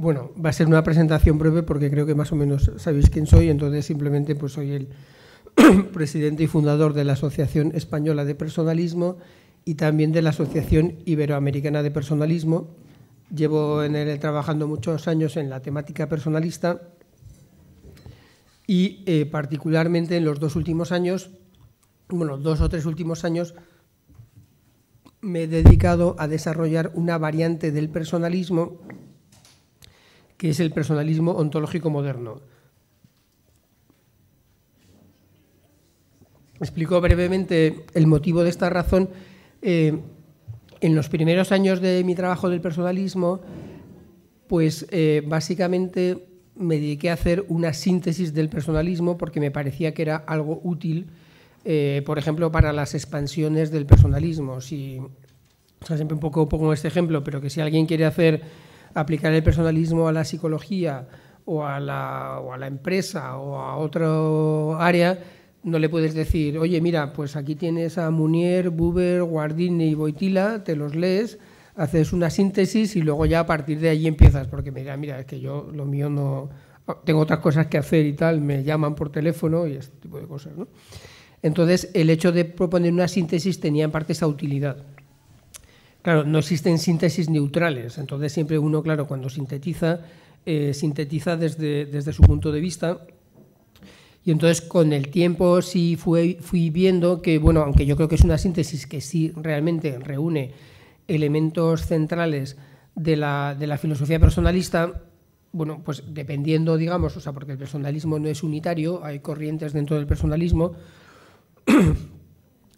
Bueno, va a ser una presentación breve porque creo que más o menos sabéis quién soy, entonces simplemente pues soy el presidente y fundador de la Asociación Española de Personalismo y también de la Asociación Iberoamericana de Personalismo. Llevo trabajando muchos años en la temática personalista y eh, particularmente en los dos últimos años, bueno, dos o tres últimos años, me he dedicado a desarrollar una variante del personalismo que es el personalismo ontológico moderno. explico brevemente el motivo de esta razón. Eh, en los primeros años de mi trabajo del personalismo, pues eh, básicamente me dediqué a hacer una síntesis del personalismo porque me parecía que era algo útil, eh, por ejemplo, para las expansiones del personalismo. Si, o siempre un poco pongo este ejemplo, pero que si alguien quiere hacer aplicar el personalismo a la psicología o a la, o a la empresa o a otro área, no le puedes decir, oye, mira, pues aquí tienes a Munier, Buber, Guardini y Boitila, te los lees, haces una síntesis y luego ya a partir de allí empiezas, porque me mira, es que yo lo mío no, tengo otras cosas que hacer y tal, me llaman por teléfono y este tipo de cosas, ¿no? Entonces, el hecho de proponer una síntesis tenía en parte esa utilidad. Claro, no existen síntesis neutrales, entonces siempre uno, claro, cuando sintetiza, eh, sintetiza desde, desde su punto de vista. Y entonces con el tiempo sí fui, fui viendo que, bueno, aunque yo creo que es una síntesis que sí realmente reúne elementos centrales de la, de la filosofía personalista, bueno, pues dependiendo, digamos, o sea, porque el personalismo no es unitario, hay corrientes dentro del personalismo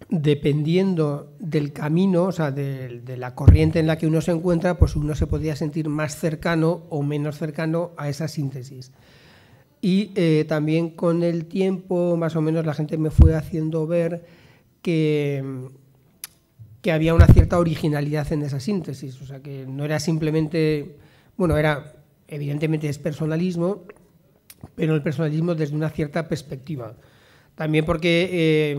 dependiendo del camino, o sea, de, la corriente en la que uno se encuentra, pues uno se podría sentir más cercano o menos cercano a esa síntesis. Y eh, también con el tiempo, más o menos, la gente me fue haciendo ver que, que había una cierta originalidad en esa síntesis, o sea, que no era simplemente, bueno, era, evidentemente es personalismo, pero el personalismo desde una cierta perspectiva también porque eh,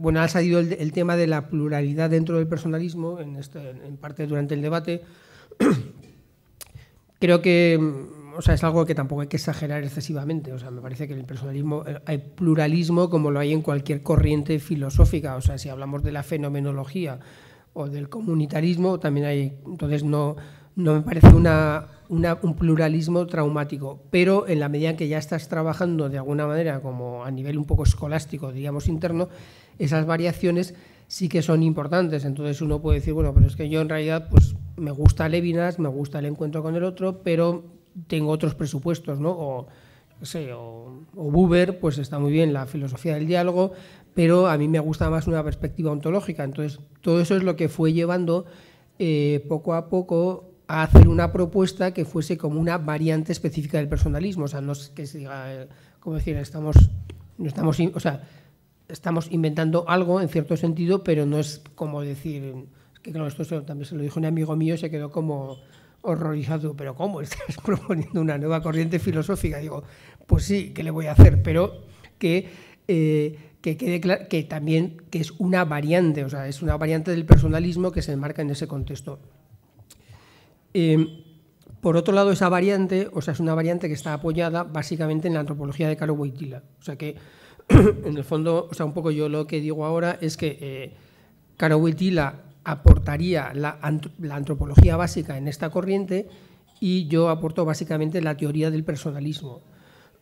bueno, ha salido el, tema de la pluralidad dentro del personalismo, en, este, parte durante el debate. Creo que o sea, es algo que tampoco hay que exagerar excesivamente. O sea, me parece que en el personalismo eh, hay pluralismo como lo hay en cualquier corriente filosófica. O sea, si hablamos de la fenomenología o del comunitarismo, también hay. Entonces, no no me parece una, un pluralismo traumático, pero en la medida en que ya estás trabajando de alguna manera, como a nivel un poco escolástico, digamos interno, esas variaciones sí que son importantes. Entonces uno puede decir, bueno, pero es que yo en realidad pues, me gusta Levinas, me gusta el encuentro con el otro, pero tengo otros presupuestos, ¿no? O, no sé, o, Buber, pues está muy bien la filosofía del diálogo, pero a mí me gusta más una perspectiva ontológica. Entonces, todo eso es lo que fue llevando eh, poco a poco a hacer una propuesta que fuese como una variante específica del personalismo. O sea, no es que se diga, eh, como decir, estamos, no estamos, o sea, estamos inventando algo en cierto sentido, pero no es como decir, que claro, esto también se lo dijo un amigo mío, se quedó como horrorizado, pero ¿cómo? Estás proponiendo una nueva corriente filosófica. Digo, pues sí, ¿qué le voy a hacer? Pero que, eh, quede claro que también que es una variante, o sea, es una variante del personalismo que se enmarca en ese contexto. Em, por otro lado, esa variante, o sea, es una variante que está apoyada básicamente en la antropología de Caro Wojtyla. O sea que, en el fondo, o sea, un poco yo lo que digo ahora es que eh, Caro Wojtyla aportaría la, antropología básica en esta corriente y yo aporto básicamente la teoría del personalismo.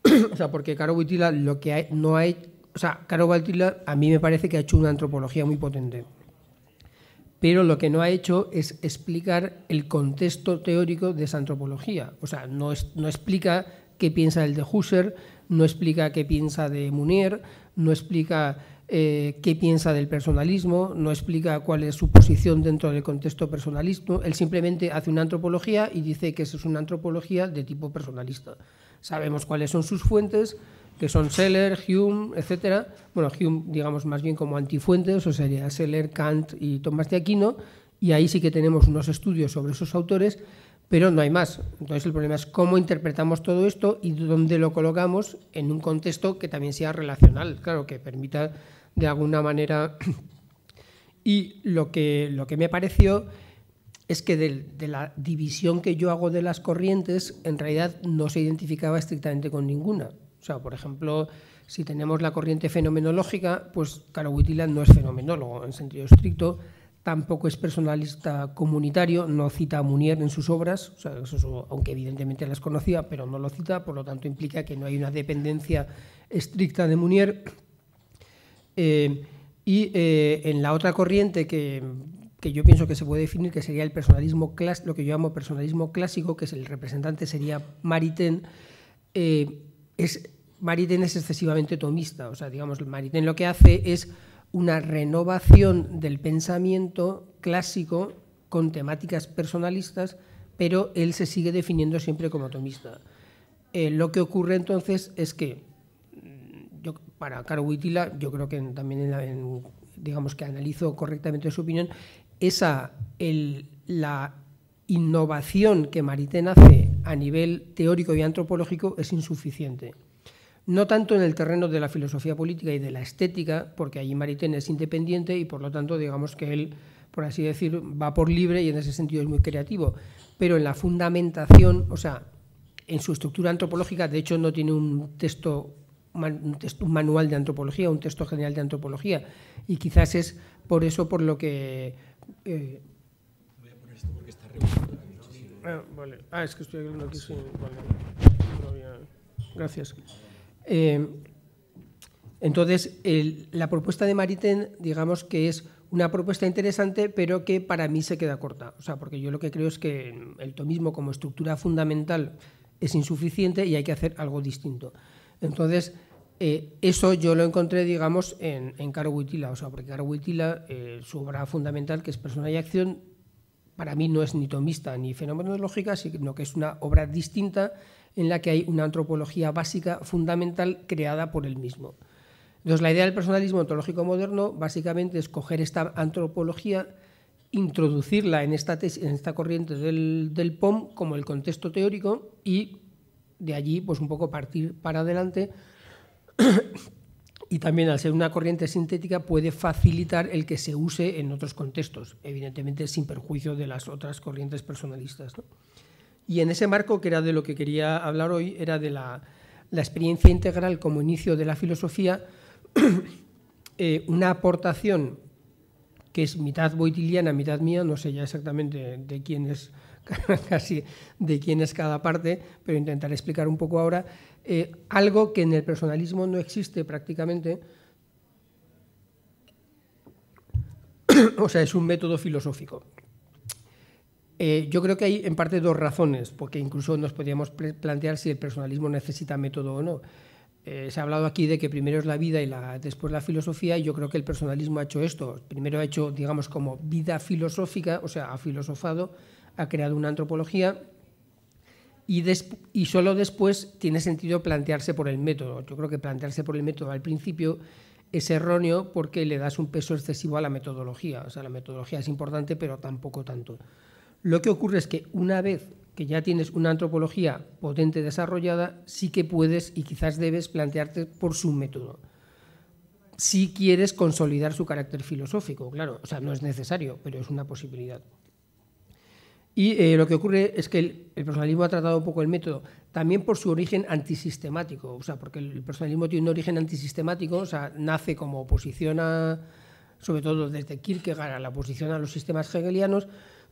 o sea, porque Caro Wojtyla lo que no hay, o sea, Caro Wojtyla a mí me parece que ha hecho una antropología muy potente pero lo que no ha hecho es explicar el contexto teórico de esa antropología. O sea, no, explica qué piensa el de Husserl, no explica qué piensa de Munier, no explica eh, qué piensa del personalismo, no explica cuál es su posición dentro del contexto personalista. Él simplemente hace una antropología y dice que eso es una antropología de tipo personalista. Sabemos cuáles son sus fuentes, que son Seller, Hume, etc. Bueno, Hume, digamos, más bien como antifuentes, o sería Seller, Kant y Tomás de Aquino, y ahí sí que tenemos unos estudios sobre esos autores, pero no hay más. Entonces el problema es cómo interpretamos todo esto y dónde lo colocamos en un contexto que también sea relacional, claro, que permita de alguna manera... Y lo que, lo que me pareció es que de, la división que yo hago de las corrientes, en realidad no se identificaba estrictamente con ninguna. O sea, por ejemplo, si tenemos la corriente fenomenológica, pues Carol no es fenomenólogo en sentido estricto, tampoco es personalista comunitario, no cita a Munier en sus obras, aunque evidentemente las conocía, pero no lo cita, por lo tanto implica que no hay una dependencia estricta de Munier. Eh, y eh, en la otra corriente que que yo pienso que se puede definir que sería el personalismo clásico, lo que yo llamo personalismo clásico, que es el representante sería Maritain, eh, es, Maritain es excesivamente tomista. O sea, digamos, Maritain lo que hace es una renovación del pensamiento clásico con temáticas personalistas, pero él se sigue definiendo siempre como tomista. Eh, lo que ocurre entonces es que, mm, yo, para Caro Huitila, yo creo que también digamos que analizo correctamente su opinión, esa, la innovación que Maritain hace a nivel teórico y antropológico es insuficiente. No tanto en el terreno de la filosofía política y de la estética, porque allí Maritain es independiente y por lo tanto digamos que él, por así decir, va por libre y en ese sentido es muy creativo, pero en la fundamentación, o sea, en su estructura antropológica, de hecho no tiene un un, texto, un manual de antropología, un texto general de antropología, y quizás es por eso por lo que eh, Voy a poner esto porque está ah, vale. Ah, es que estoy hablando aquí Gracias. Eh, entonces, la propuesta de Mariten, digamos que es una propuesta interesante, pero que para mí se queda corta. O sea, porque yo lo que creo es que el tomismo como estructura fundamental es insuficiente y hay que hacer algo distinto. Entonces, eh, eso yo lo encontré, digamos, en, Caro Huitila, o sea, porque Caro Huitila, eh, su obra fundamental, que es Persona y Acción, para mí no es ni tomista ni fenomenológica, sino que es una obra distinta en la que hay una antropología básica fundamental creada por él mismo. Entonces, la idea del personalismo ontológico moderno básicamente es coger esta antropología, introducirla en esta, corriente del, del, POM como el contexto teórico y de allí, pues un poco partir para adelante y también al ser una corriente sintética puede facilitar el que se use en otros contextos, evidentemente sin perjuicio de las otras corrientes personalistas. Y en ese marco, que era de lo que quería hablar hoy, era de la, experiencia integral como inicio de la filosofía, eh, una aportación que es mitad boitiliana, mitad mía, no sé ya exactamente de quién es casi de quién es cada parte, pero intentaré explicar un poco ahora eh, algo que en el personalismo no existe prácticamente. o sea, es un método filosófico. Eh, yo creo que hay en parte dos razones, porque incluso nos podríamos plantear si el personalismo necesita método o no. Eh, se ha hablado aquí de que primero es la vida y la, después la filosofía, y yo creo que el personalismo ha hecho esto. Primero ha hecho, digamos, como vida filosófica, o sea, ha filosofado, ha creado una antropología y, solo después tiene sentido plantearse por el método. Yo creo que plantearse por el método al principio es erróneo porque le das un peso excesivo a la metodología. O sea, la metodología es importante, pero tampoco tanto. Lo que ocurre es que una vez que ya tienes una antropología potente desarrollada, sí que puedes y quizás debes plantearte por su método. Si quieres consolidar su carácter filosófico, claro, o sea, no es necesario, pero es una posibilidad. Y eh, lo que ocurre es que el, personalismo ha tratado un poco el método, también por su origen antisistemático, o sea, porque el personalismo tiene un origen antisistemático, o sea, nace como oposición a, sobre todo desde Kierkegaard, a la oposición a los sistemas hegelianos.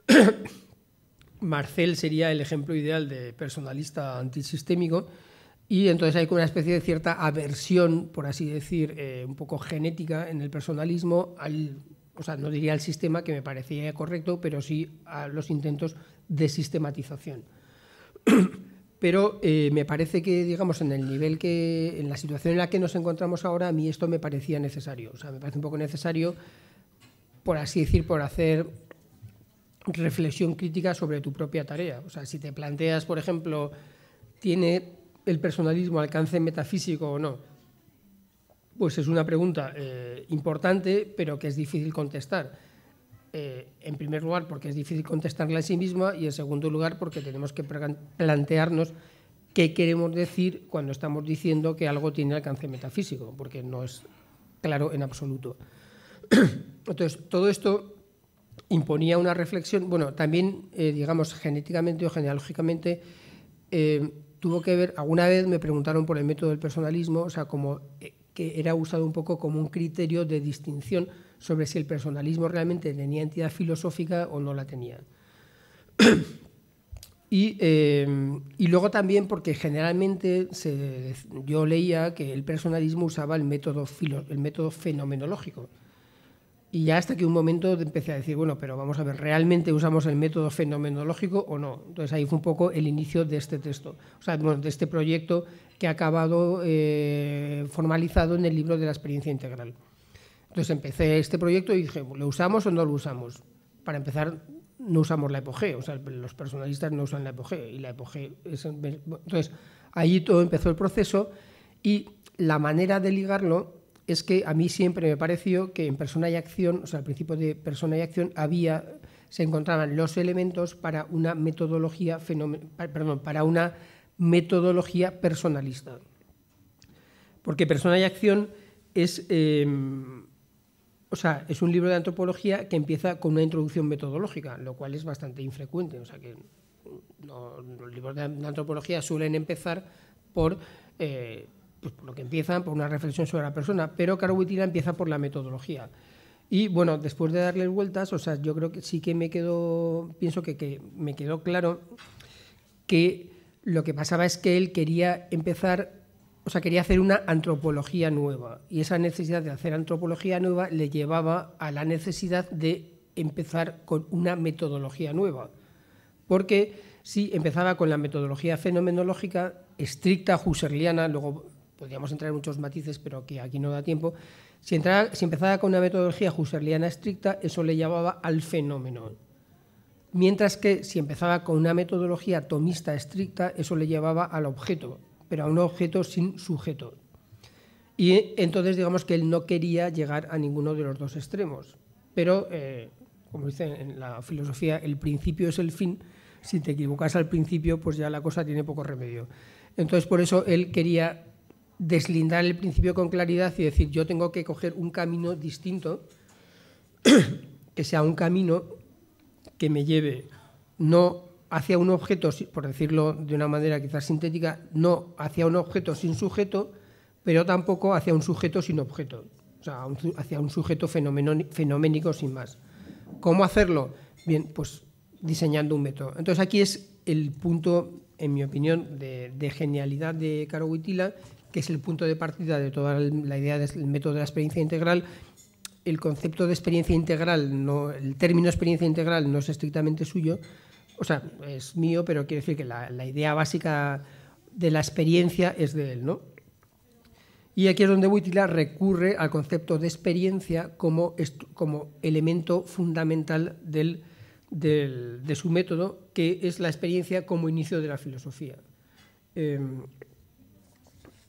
Marcel sería el ejemplo ideal de personalista antisistémico, y entonces hay una especie de cierta aversión, por así decir, eh, un poco genética en el personalismo al o sea, no diría el sistema que me parecía correcto, pero sí a los intentos de sistematización. pero eh, me parece que, digamos, en el nivel que, en la situación en la que nos encontramos ahora, a mí esto me parecía necesario. O sea, me parece un poco necesario, por así decir, por hacer reflexión crítica sobre tu propia tarea. O sea, si te planteas, por ejemplo, ¿tiene el personalismo alcance metafísico o no? Pues es una pregunta eh, importante, pero que es difícil contestar. Eh, en primer lugar, porque es difícil contestarla en sí misma, y en segundo lugar, porque tenemos que plantearnos qué queremos decir cuando estamos diciendo que algo tiene alcance metafísico, porque no es claro en absoluto. Entonces, todo esto imponía una reflexión, bueno, también, eh, digamos, genéticamente o genealógicamente, tuvo que ver, alguna vez me preguntaron por el método del personalismo, o sea, como era usado un poco como un criterio de distinción sobre si el personalismo realmente tenía entidad filosófica o no la tenía. Eh, y, luego también porque generalmente yo leía que el personalismo usaba el el método fenomenológico, y ya hasta que un momento empecé a decir, bueno, pero vamos a ver, ¿realmente usamos el método fenomenológico o no? Entonces ahí fue un poco el inicio de este texto, o sea, de este proyecto que ha acabado eh, formalizado en el libro de la experiencia integral. Entonces empecé este proyecto y dije, ¿lo usamos o no lo usamos? Para empezar, no usamos la EPOG, o sea, los personalistas no usan la Epoge. y la Entonces, ahí todo empezó el proceso y la manera de ligarlo es que a mí siempre me pareció que en persona y acción, o sea, al principio de persona y acción había se encontraban los elementos para una metodología para una metodología personalista. Porque persona y acción es em, o sea, es un libro de antropología que empieza con una introducción metodológica, lo cual es bastante infrecuente. O sea que mm, los libros de antropología suelen empezar por eh, pues por lo que empiezan, por una reflexión sobre la persona, pero Caro empieza por la metodología. Y bueno, después de darle vueltas, o sea, yo creo que sí que me quedó, pienso que, que me quedó claro que lo que pasaba es que él quería empezar o sea, quería hacer una antropología nueva. Y esa necesidad de hacer antropología nueva le llevaba a la necesidad de empezar con una metodología nueva. Porque si empezaba con la metodología fenomenológica estricta, husserliana, luego podríamos entrar en muchos matices, pero que aquí no da tiempo, si, empezaba si con una metodología husserliana estricta, eso le llevaba al fenómeno. Mientras que si empezaba con una metodología tomista estricta, eso le llevaba al objeto, pero a un objeto sin sujeto. Y entonces digamos que él no quería llegar a ninguno de los dos extremos. Pero, eh, como dice en la filosofía, el principio es el fin. Si te equivocas al principio, pues ya la cosa tiene poco remedio. Entonces, por eso él quería deslindar el principio con claridad y decir yo tengo que coger un camino distinto, que sea un camino que me lleve no hacia un objeto, por decirlo de una manera quizás sintética, no hacia un objeto sin sujeto, pero tampoco hacia un sujeto sin objeto, o sea, hacia un sujeto fenoménico sin más. ¿Cómo hacerlo? Bien, pues diseñando un método. Entonces aquí es el punto, en mi opinión, de, genialidad de Caro Huitila, que es el punto de partida de toda la idea del método de la experiencia integral, el concepto de experiencia integral, no, el término experiencia integral no es estrictamente suyo, o sea, es mío, pero quiere decir que la, idea básica de la experiencia es de él, ¿no? Y aquí es donde Buitila recurre al concepto de experiencia como, como elemento fundamental de su método, que es la experiencia como inicio de la filosofía. Em,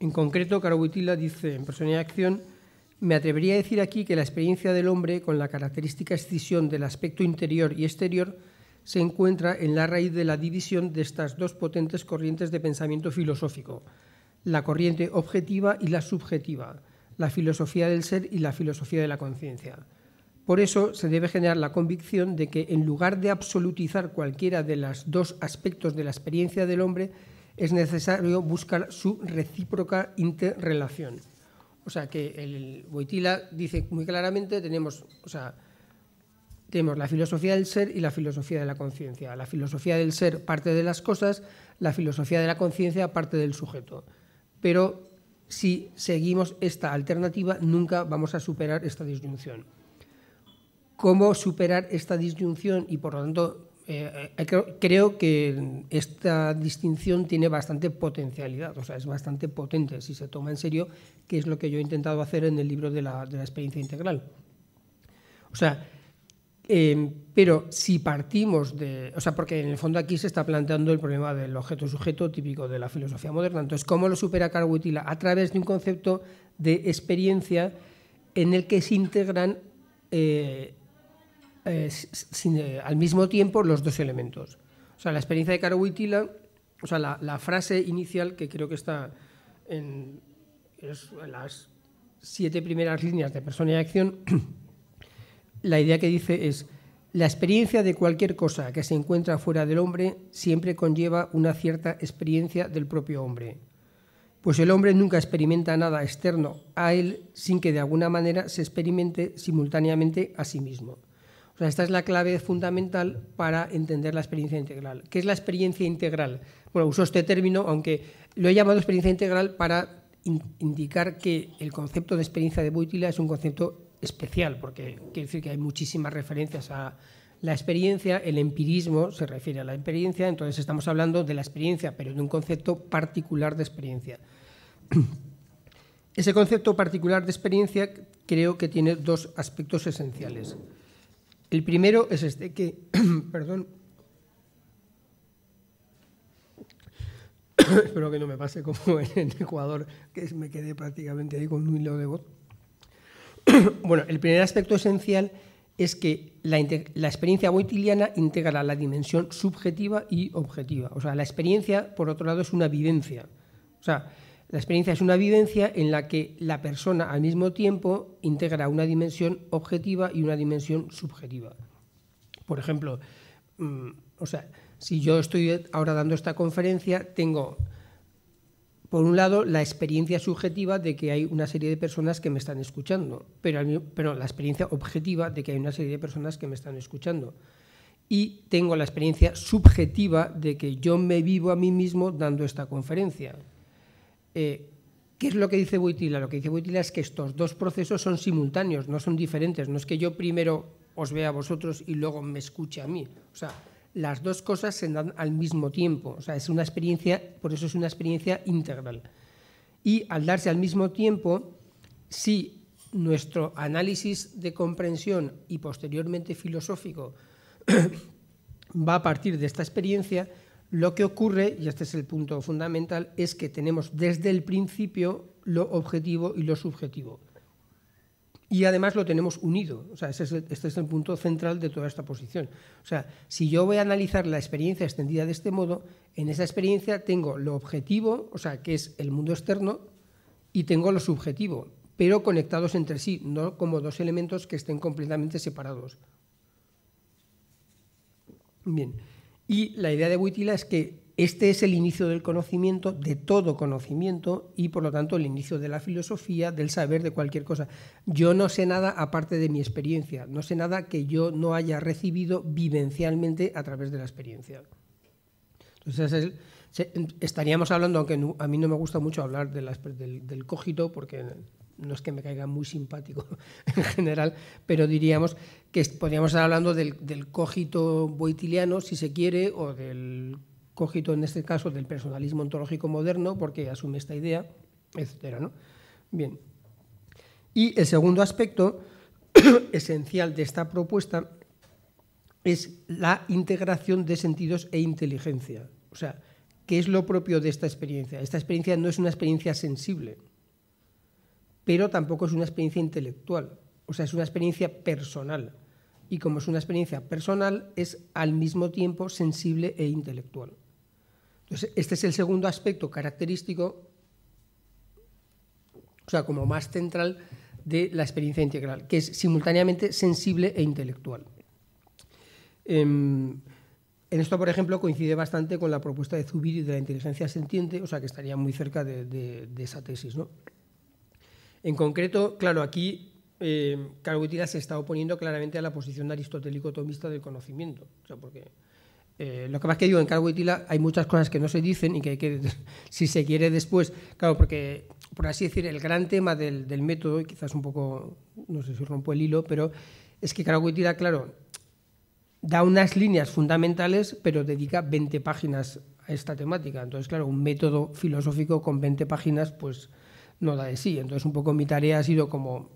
en concreto, Buitila dice en Persona y Acción, me atrevería a decir aquí que la experiencia del hombre, con la característica excisión del aspecto interior y exterior, se encuentra en la raíz de la división de estas dos potentes corrientes de pensamiento filosófico, la corriente objetiva y la subjetiva, la filosofía del ser y la filosofía de la conciencia. Por eso se debe generar la convicción de que en lugar de absolutizar cualquiera de los dos aspectos de la experiencia del hombre, es necesario buscar su recíproca interrelación. O sea que el Boitila dice muy claramente, tenemos, o sea, tenemos la filosofía del ser y la filosofía de la conciencia. La filosofía del ser parte de las cosas, la filosofía de la conciencia parte del sujeto. Pero si seguimos esta alternativa, nunca vamos a superar esta disyunción. ¿Cómo superar esta disyunción y, por lo tanto, eh, eh, creo, que esta distinción tiene bastante potencialidad, o sea, es bastante potente si se toma en serio, que es lo que yo he intentado hacer en el libro de la, experiencia integral. O sea, em, pero si partimos de. O sea, porque en el fondo aquí se está planteando el problema del objeto-sujeto típico de la filosofía moderna. Entonces, ¿cómo lo supera Carwitila? A través de un concepto de experiencia en el que se integran eh, eh, eh, al mismo tiempo los dos elementos. O sea, la experiencia de Caro o sea, la, frase inicial que creo que está en las siete primeras líneas de persona y acción, la idea que dice es, la experiencia de cualquier cosa que se encuentra fuera del hombre siempre conlleva una cierta experiencia del propio hombre, pues el hombre nunca experimenta nada externo a él sin que de alguna manera se experimente simultáneamente a sí mismo esta es la clave fundamental para entender la experiencia integral. ¿Qué es la experiencia integral? Bueno, uso este término, aunque lo he llamado experiencia integral para indicar que el concepto de experiencia de Boitila es un concepto especial, porque quiere decir que hay muchísimas referencias a la experiencia, el empirismo se refiere a la experiencia, entonces estamos hablando de la experiencia, pero de un concepto particular de experiencia. Ese concepto particular de experiencia creo que tiene dos aspectos esenciales. El primero es este, que, perdón, espero que no me pase como en Ecuador, que me quedé prácticamente ahí con un hilo de voz. bueno, el primer aspecto esencial es que la, experiencia boitiliana integra la dimensión subjetiva y objetiva. O sea, la experiencia, por otro lado, es una vivencia. O sea, la experiencia es una vivencia en la que la persona al mismo tiempo integra una dimensión objetiva y una dimensión subjetiva. Por ejemplo, mm, o sea, si yo estoy ahora dando esta conferencia, tengo, por un lado, la experiencia subjetiva de que hay una serie de personas que me están escuchando, pero, pero la experiencia objetiva de que hay una serie de personas que me están escuchando. Y tengo la experiencia subjetiva de que yo me vivo a mí mismo dando esta conferencia. Eh, ¿Qué es lo que dice Boitila? Lo que dice Boitila es que estos dos procesos son simultáneos, no son diferentes. No es que yo primero os vea a vosotros y luego me escuche a mí. O sea, las dos cosas se dan al mismo tiempo. O sea, es una experiencia, por eso es una experiencia integral. Y al darse al mismo tiempo, si nuestro análisis de comprensión y posteriormente filosófico va a partir de esta experiencia, lo que ocurre, y este es el punto fundamental, es que tenemos desde el principio lo objetivo y lo subjetivo. Y además lo tenemos unido. O sea, este es, el, este es el punto central de toda esta posición. O sea, si yo voy a analizar la experiencia extendida de este modo, en esa experiencia tengo lo objetivo, o sea, que es el mundo externo, y tengo lo subjetivo, pero conectados entre sí, no como dos elementos que estén completamente separados. Bien. Y la idea de Huitila es que este es el inicio del conocimiento, de todo conocimiento, y por lo tanto el inicio de la filosofía, del saber, de cualquier cosa. Yo no sé nada aparte de mi experiencia, no sé nada que yo no haya recibido vivencialmente a través de la experiencia. Entonces, estaríamos hablando, aunque a mí no me gusta mucho hablar del, del cogito, porque no es que me caiga muy simpático en general, pero diríamos que podríamos estar hablando del, cógito boitiliano, si se quiere, o del cógito, en este caso, del personalismo ontológico moderno, porque asume esta idea, etc. Bien. Y el segundo aspecto esencial de esta propuesta es la integración de sentidos e inteligencia. O sea, ¿qué es lo propio de esta experiencia? Esta experiencia no es una experiencia sensible, pero tampoco es una experiencia intelectual, o sea, es una experiencia personal. Y como es una experiencia personal, es al mismo tiempo sensible e intelectual. Entonces, este es el segundo aspecto característico, o sea, como más central de la experiencia integral, que es simultáneamente sensible e intelectual. Em, en esto, por ejemplo, coincide bastante con la propuesta de Zubiri de la inteligencia sentiente, o sea que estaría muy cerca de, de esa tesis. ¿no? En concreto, claro, aquí eh, se está oponiendo claramente a la posición aristotélico-tomista del conocimiento. O sea, porque eh, lo que más que digo, en Cargo hay muchas cosas que no se dicen y que, hay que si se quiere después, claro, porque por así decir, el gran tema del, método, y quizás un poco, no sé si rompo el hilo, pero es que Cargo claro, da unas líneas fundamentales, pero dedica 20 páginas a esta temática. Entonces, claro, un método filosófico con 20 páginas, pues no da de sí. Entonces, un poco mi tarea ha sido como,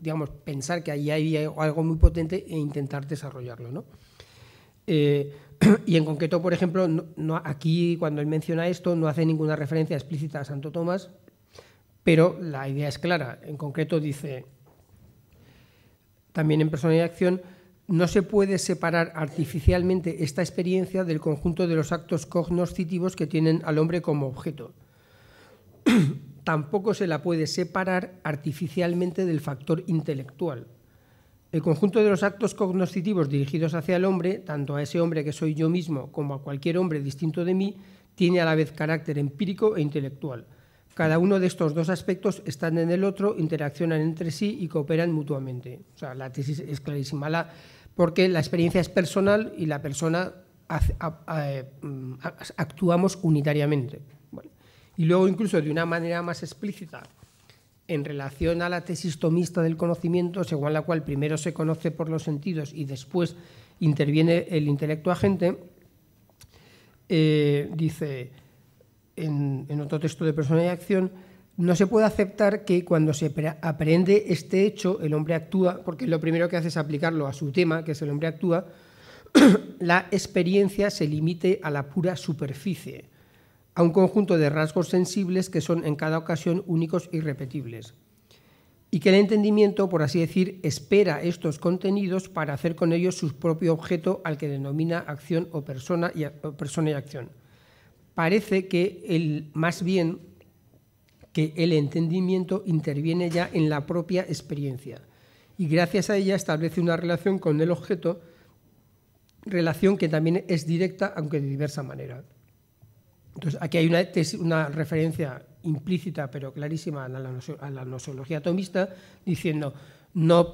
digamos, pensar que ahí hay algo muy potente e intentar desarrollarlo, eh, y en concreto, por ejemplo, no, aquí cuando él menciona esto no hace ninguna referencia explícita a Santo Tomás, pero la idea es clara. En concreto dice, también en personalidad y acción, no se puede separar artificialmente esta experiencia del conjunto de los actos cognoscitivos que tienen al hombre como objeto. tampoco se la puede separar artificialmente del factor intelectual. El conjunto de los actos cognoscitivos dirigidos hacia el hombre, tanto a ese hombre que soy yo mismo como a cualquier hombre distinto de mí, tiene a la vez carácter empírico e intelectual. Cada uno de estos dos aspectos están en el otro, interaccionan entre sí y cooperan mutuamente. O la tesis es clarísima, la, porque la experiencia es personal y la persona eh, mm, actuamos unitariamente y luego incluso de una manera más explícita en relación a la tesis tomista del conocimiento, según la cual primero se conoce por los sentidos y después interviene el intelecto agente, eh, dice en, en, otro texto de persona y acción, no se puede aceptar que cuando se aprende este hecho, el hombre actúa, porque lo primero que hace es aplicarlo a su tema, que es el hombre actúa, la experiencia se limite a la pura superficie a un conjunto de rasgos sensibles que son en cada ocasión únicos y repetibles, y que el entendimiento, por así decir, espera estos contenidos para hacer con ellos su propio objeto al que denomina acción o persona y, persona y acción. Parece que el, más bien que el entendimiento interviene ya en la propia experiencia y gracias a ella establece una relación con el objeto, relación que también es directa aunque de diversa manera. Entonces, aquí hay una, referencia implícita pero clarísima a la, nosología atomista diciendo no,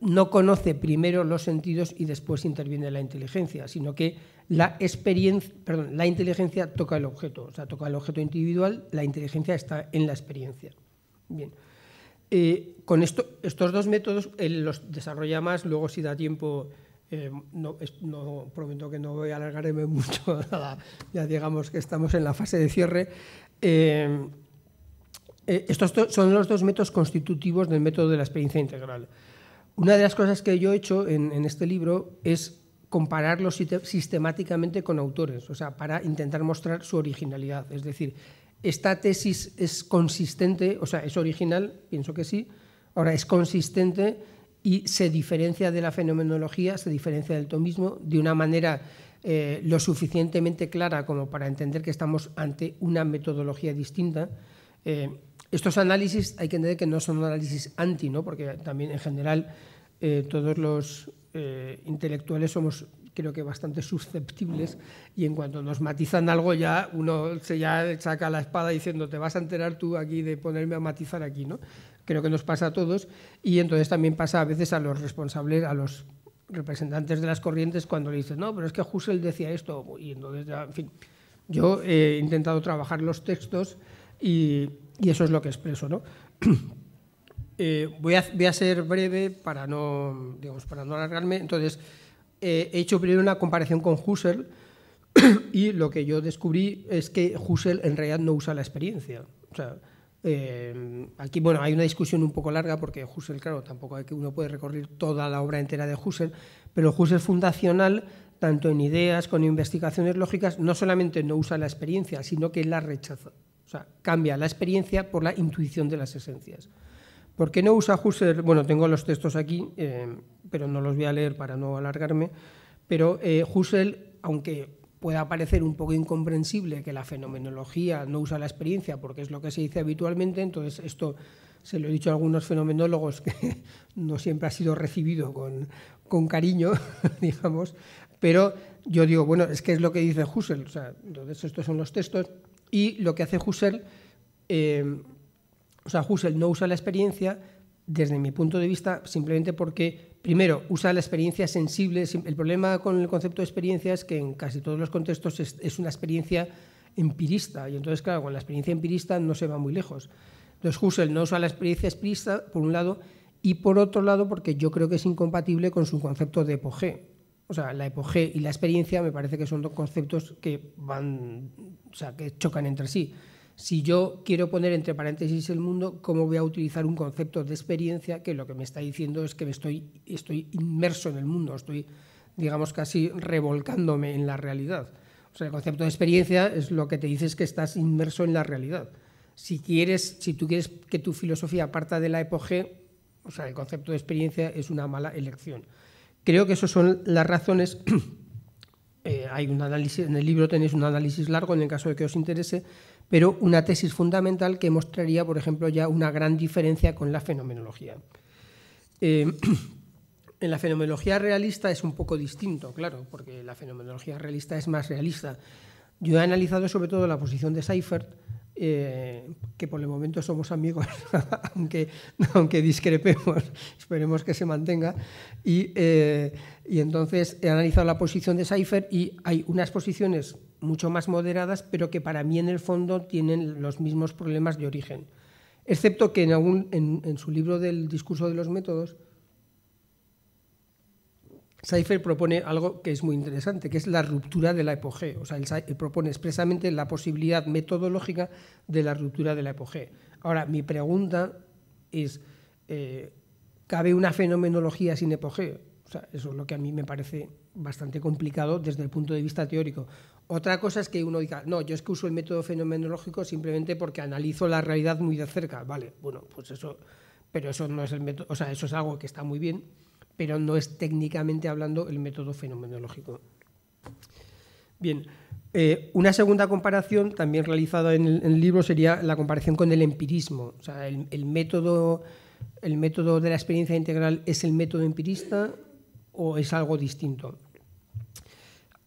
no, conoce primero los sentidos y después interviene la inteligencia, sino que la, experiencia, perdón, la inteligencia toca el objeto, o sea, toca el objeto individual, la inteligencia está en la experiencia. Bien. Eh, con esto, estos dos métodos, él los desarrolla más, luego si da tiempo eh, no, prometo que no voy a alargarme mucho, ya digamos que estamos en la fase de cierre. Eh, eh, estos son los dos métodos constitutivos del método de la experiencia integral. Una de las cosas que yo he hecho en, en este libro es compararlo sistemáticamente con autores, o sea, para intentar mostrar su originalidad. Es decir, esta tesis es consistente, o sea, es original, pienso que sí, ahora es consistente y se diferencia de la fenomenología, se diferencia del tomismo de una manera eh, lo suficientemente clara como para entender que estamos ante una metodología distinta. Eh, estos análisis hay que entender que no son análisis anti, ¿no? porque también en general eh, todos los intelectuales somos creo que bastante susceptibles y en cuanto nos matizan algo ya uno se ya saca la espada diciendo te vas a enterar tú aquí de ponerme a matizar aquí, ¿no? Creo que nos pasa a todos y entonces también pasa a veces a los responsables, a los representantes de las corrientes cuando le dicen, no, pero es que Husserl decía esto y entonces ya, en fin, yo he intentado trabajar los textos y, y eso es lo que expreso, ¿no? Eh, voy, a, voy, a, ser breve para no, digamos, para no alargarme. Entonces, eh, he hecho primero una comparación con Husserl y lo que yo descubrí es que Husserl en realidad no usa la experiencia. Eh, aquí, bueno, hay una discusión un poco larga porque Husserl, claro, tampoco hay que uno puede recorrer toda la obra entera de Husserl, pero Husserl fundacional, tanto en ideas como en investigaciones lógicas, no solamente no usa la experiencia, sino que la rechaza. O sea, cambia la experiencia por la intuición de las esencias. ¿Por qué no usa Husserl? Bueno, tengo los textos aquí, eh, pero no los voy a leer para no alargarme. Pero eh, Husserl, aunque pueda parecer un poco incomprensible que la fenomenología no usa la experiencia porque es lo que se dice habitualmente, entonces esto se lo he dicho a algunos fenomenólogos que no siempre ha sido recibido con, con cariño, digamos, pero yo digo, bueno, es que es lo que dice Husserl, entonces estos son los textos y lo que hace Husserl... Eh, o sea, Husserl no usa la experiencia desde mi punto de vista simplemente porque, primero, usa la experiencia sensible. El problema con el concepto de experiencia es que en casi todos los contextos es, una experiencia empirista. Y entonces, claro, con la experiencia empirista no se va muy lejos. Entonces, Husserl no usa la experiencia empirista, por un lado, y por otro lado, porque yo creo que es incompatible con su concepto de epogé. O sea, la epogé y la experiencia me parece que son dos conceptos que van, o sea, que chocan entre sí si yo quiero poner entre paréntesis el mundo, ¿cómo voy a utilizar un concepto de experiencia que lo que me está diciendo es que estoy, estoy inmerso en el mundo, estoy, digamos, casi revolcándome en la realidad? O sea, el concepto de experiencia es lo que te dice que estás inmerso en la realidad. Si, quieres, si tú quieres que tu filosofía parta de la epoge, o sea, el concepto de experiencia es una mala elección. Creo que esas son las razones. Eh, hay un análisis, en el libro tenéis un análisis largo en el caso de que os interese, pero una tesis fundamental que mostraría, por ejemplo, ya una gran diferencia con la fenomenología. Eh, en la fenomenología realista es un poco distinto, claro, porque la fenomenología realista es más realista. Yo he analizado sobre todo la posición de Seifert, eh, que por el momento somos amigos, aunque, aunque discrepemos, esperemos que se mantenga. Y, eh, y entonces he analizado la posición de Seifert y hay unas posiciones mucho más moderadas, pero que para mí en el fondo tienen los mismos problemas de origen. Excepto que en, en, su libro del discurso de los métodos, Seifer propone algo que es muy interesante, que es la ruptura de la Epoge. O sea, él, propone expresamente la posibilidad metodológica de la ruptura de la Epoge. Ahora, mi pregunta es, eh, ¿cabe una fenomenología sin epogeo? O sea, eso es lo que a mí me parece bastante complicado desde el punto de vista teórico. Otra cosa es que uno diga, no, yo es que uso el método fenomenológico simplemente porque analizo la realidad muy de cerca. Vale, bueno, pues eso, pero eso no es el método, o sea, eso es algo que está muy bien, pero no es técnicamente hablando el método fenomenológico. Bien, eh, una segunda comparación también realizada en el, libro sería la comparación con el empirismo. O sea, el, método, el método de la experiencia integral es el método empirista o es algo distinto.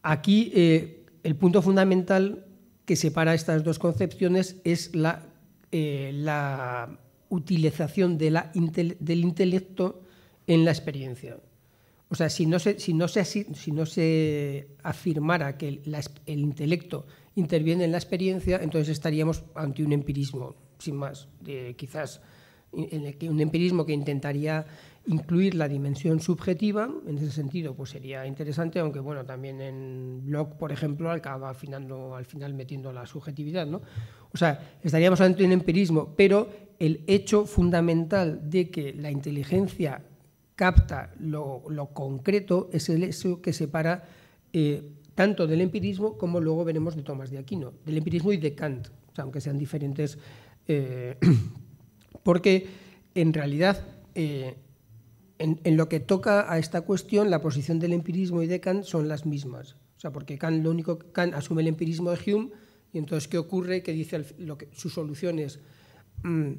Aquí. Eh, el punto fundamental que separa estas dos concepciones es la, eh, utilización del intelecto en la experiencia. O sea, si no se, afirmara que el, intelecto interviene en la experiencia, entonces estaríamos ante un empirismo, sin más. Eh, quizás eh, un empirismo que intentaría incluir la dimensión subjetiva, en ese sentido, pues sería interesante, aunque bueno, también en blog, por ejemplo, acaba afinando, al final metiendo la subjetividad, ¿no? O sea, estaríamos hablando de un empirismo, pero el hecho fundamental de que la inteligencia capta lo, concreto es el eso que separa eh, tanto del empirismo como luego veremos de Tomás de Aquino, del empirismo y de Kant, aunque sean diferentes, eh, porque en realidad eh, en, lo que toca a esta cuestión, la posición del empirismo y de Kant son las mismas. O sea, porque Kant, lo único, Kant asume el empirismo de Hume y entonces, ¿qué ocurre? Que dice su solución es, mm,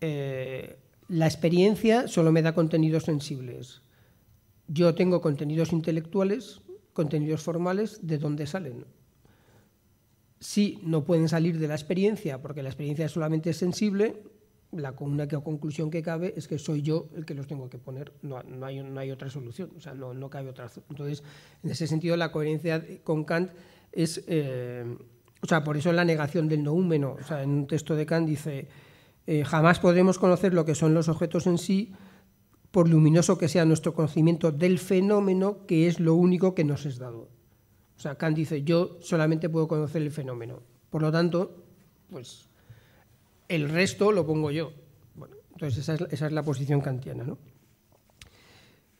eh, la experiencia solo me da contenidos sensibles. Yo tengo contenidos intelectuales, contenidos formales, ¿de dónde salen? Si no pueden salir de la experiencia, porque la experiencia solamente es sensible, la, única conclusión que cabe es que soy yo el que los tengo que poner, no, no, hay, otra solución, no, no, cabe otra. Entonces, en ese sentido, la coherencia con Kant es, eh, o sea, por eso la negación del noúmeno, o sea, en un texto de Kant dice, eh, jamás podremos conocer lo que son los objetos en sí, por luminoso que sea nuestro conocimiento del fenómeno, que es lo único que nos es dado. O sea, Kant dice, yo solamente puedo conocer el fenómeno, por lo tanto, pues el resto lo pongo yo. Bueno, entonces esa es, la posición kantiana. ¿no?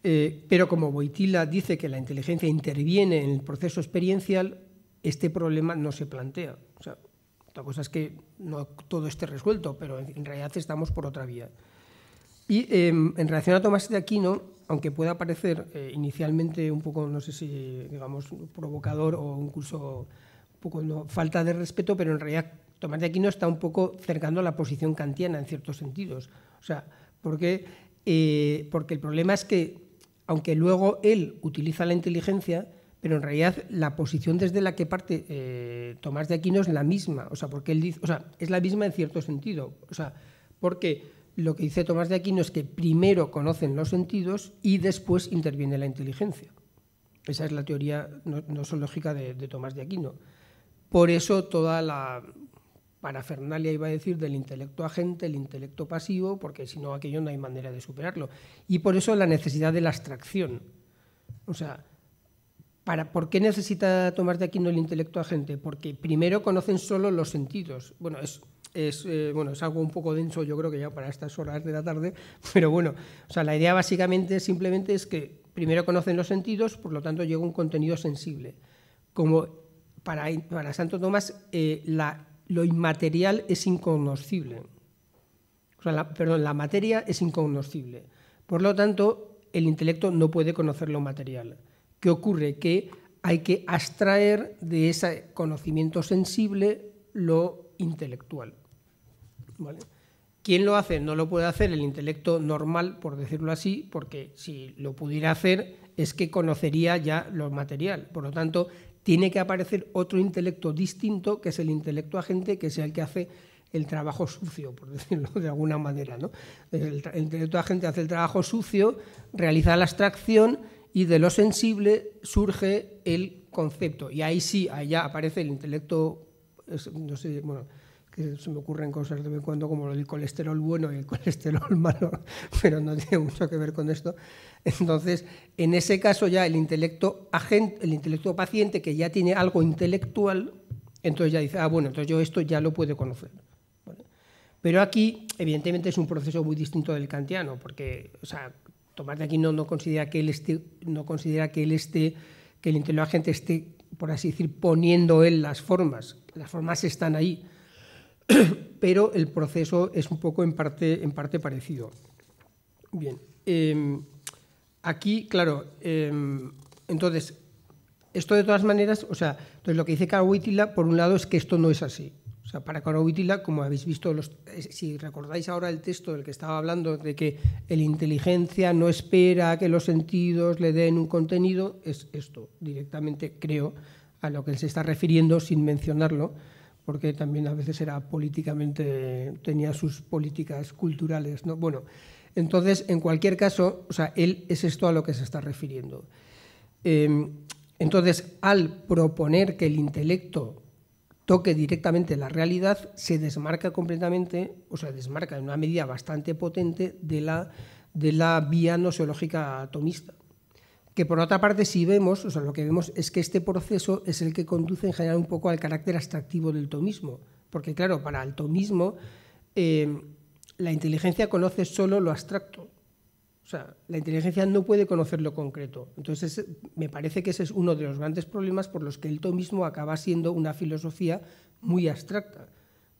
Eh, pero como Boitila dice que la inteligencia interviene en el proceso experiencial, este problema no se plantea. O sea, otra cosa es que no todo esté resuelto, pero en realidad estamos por otra vía. Y em, en relación a Tomás de Aquino, aunque pueda parecer eh, inicialmente un poco, no sé si digamos, provocador o incluso un poco falta de respeto, pero en realidad Tomás de Aquino está un poco cercando a la posición kantiana en ciertos sentidos. O sea, porque, eh, porque el problema es que, aunque luego él utiliza la inteligencia, pero en realidad la posición desde la que parte eh, Tomás de Aquino es la misma, o sea, porque él dice, o sea, es la misma en cierto sentido, o sea, porque lo que dice Tomás de Aquino es que primero conocen los sentidos y después interviene la inteligencia. Esa es la teoría no, no lógica de, Tomás de Aquino. Por eso toda la, para Fernalia iba a decir, del intelecto agente, el intelecto pasivo, porque si no, aquello no hay manera de superarlo. Y por eso la necesidad de la abstracción. O sea, para, ¿por qué necesita tomar de no el intelecto agente? Porque primero conocen solo los sentidos. Bueno, es, es, eh, bueno, es algo un poco denso, yo creo que ya para estas horas de la tarde, pero bueno, o sea, la idea básicamente simplemente es que primero conocen los sentidos, por lo tanto llega un contenido sensible. Como para, para Santo Tomás, eh, la lo inmaterial es incognoscible. O sea, perdón, la materia es incognoscible. Por lo tanto, el intelecto no puede conocer lo material. ¿Qué ocurre? Que hay que abstraer de ese conocimiento sensible lo intelectual. ¿Quién lo hace? No lo puede hacer el intelecto normal, por decirlo así, porque si lo pudiera hacer es que conocería ya lo material. Por lo tanto, tiene que aparecer otro intelecto distinto, que es el intelecto agente, que es el que hace el trabajo sucio, por decirlo de alguna manera. ¿no? El, intelecto agente hace el trabajo sucio, realiza la abstracción y de lo sensible surge el concepto. Y ahí sí, allá aparece el intelecto, no sé, bueno, que se me ocurren cosas de vez en cuando como el colesterol bueno y el colesterol malo, pero no tiene mucho que ver con esto. Entonces, en ese caso ya el intelecto el intelecto paciente que ya tiene algo intelectual, entonces ya dice, ah, bueno, entonces yo esto ya lo puedo conocer. Pero aquí, evidentemente, es un proceso muy distinto del kantiano, porque, sea, Tomás de Aquino no considera que él esté, no considera que él esté, que el intelecto agente esté, por así decir, poniendo él las formas. Las formas están ahí pero el proceso es un poco en parte, en parte parecido. Bien, em, aquí, claro, em, entonces, esto de todas maneras, o sea, entonces lo que dice Karawitila, por un lado, es que esto no es así. O sea, para Karawitila, como habéis visto, los, eh, si recordáis ahora el texto del que estaba hablando, de que la inteligencia no espera que los sentidos le den un contenido, es esto, directamente creo, a lo que él se está refiriendo sin mencionarlo porque también a veces era políticamente, tenía sus políticas culturales, ¿no? Bueno, entonces, en cualquier caso, o sea, él es esto a lo que se está refiriendo. Em, entonces, al proponer que el intelecto toque directamente la realidad, se desmarca completamente, o sea, desmarca en una medida bastante potente de la, de la vía atomista que por otra parte si vemos, o sea, lo que vemos es que este proceso es el que conduce en general un poco al carácter abstractivo del tomismo, porque claro, para el tomismo eh, la inteligencia conoce solo lo abstracto, o sea, la inteligencia no puede conocer lo concreto. Entonces, me parece que ese es uno de los grandes problemas por los que el tomismo acaba siendo una filosofía muy abstracta,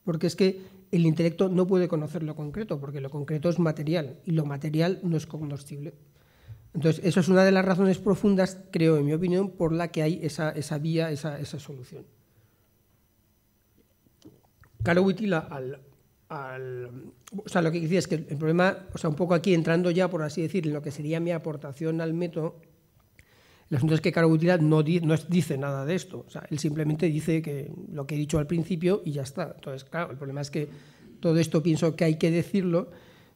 porque es que el intelecto no puede conocer lo concreto, porque lo concreto es material y lo material no es cognoscible. Entonces, eso es una de las razones profundas, creo, en mi opinión, por la que hay esa, vía, esa, solución. Caro Huitila, al, lo que decía es que el problema, o sea, un poco aquí entrando ya, por así decir, en lo que sería mi aportación al método, el asunto es que Caro Huitila no, dice nada de esto. él simplemente dice que lo que he dicho al principio y ya está. Entonces, claro, el problema es que todo esto pienso que hay que decirlo